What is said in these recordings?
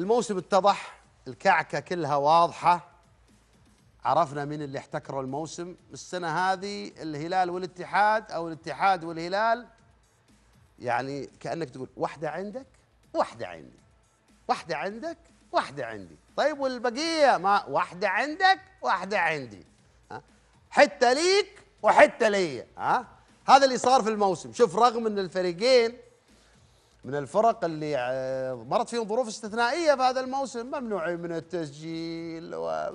الموسم اتضح الكعكة كلها واضحة عرفنا مين اللي احتكروا الموسم السنة هذه الهلال والاتحاد أو الاتحاد والهلال يعني كأنك تقول واحدة عندك واحدة عندي واحدة عندك واحدة عندي طيب والبقية ما واحدة عندك واحدة عندي حتى حتة ليك وحتة ليا ها هذا اللي صار في الموسم شوف رغم ان الفريقين من الفرق اللي مرت فيهم ظروف استثنائيه في هذا الموسم ممنوعين من التسجيل و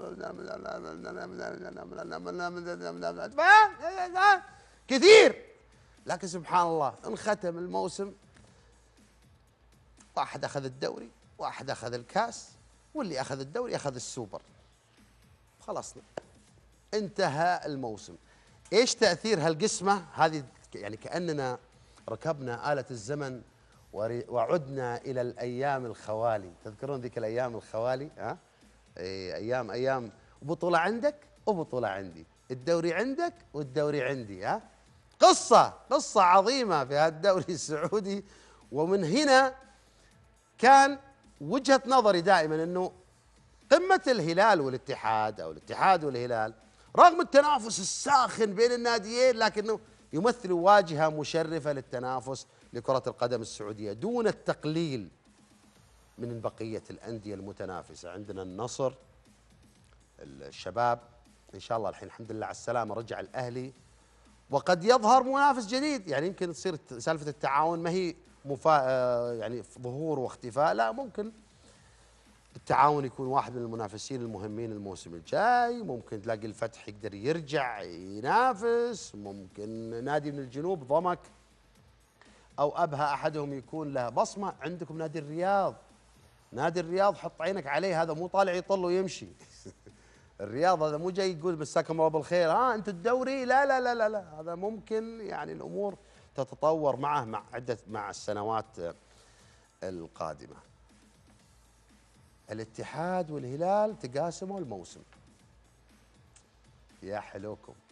كثير لكن سبحان الله انختم الموسم واحد اخذ الدوري واحد اخذ الكاس واللي اخذ الدوري اخذ السوبر خلصنا انتهى الموسم ايش تاثير هالقسمه هذه يعني كاننا ركبنا اله الزمن وعدنا إلى الأيام الخوالي تذكرون ذيك الأيام الخوالي ها؟ أي أيام أيام بطولة عندك وبطولة عندي الدوري عندك والدوري عندي ها؟ قصة قصة عظيمة في هذا الدوري السعودي ومن هنا كان وجهة نظري دائما أنه قمة الهلال والاتحاد أو الاتحاد والهلال رغم التنافس الساخن بين الناديين لكنه يمثل واجهة مشرفة للتنافس لكرة القدم السعودية دون التقليل من بقية الأندية المتنافسة عندنا النصر الشباب إن شاء الله الحين الحمد لله على السلامة رجع الأهلي وقد يظهر منافس جديد يعني يمكن تصير سالفة التعاون ما هي مفا... آه، يعني ظهور واختفاء لا ممكن التعاون يكون واحد من المنافسين المهمين الموسم الجاي ممكن تلاقي الفتح يقدر يرجع ينافس ممكن نادي من الجنوب ضمك أو أبها أحدهم يكون له بصمة عندكم نادي الرياض نادي الرياض حط عينك عليه هذا مو طالع يطل ويمشي الرياض هذا مو جاي يقول مساكم الله بالخير ها انت الدوري لا لا لا لا لا هذا ممكن يعني الامور تتطور معه مع عده مع السنوات القادمه الاتحاد والهلال تقاسموا الموسم يا حلوكم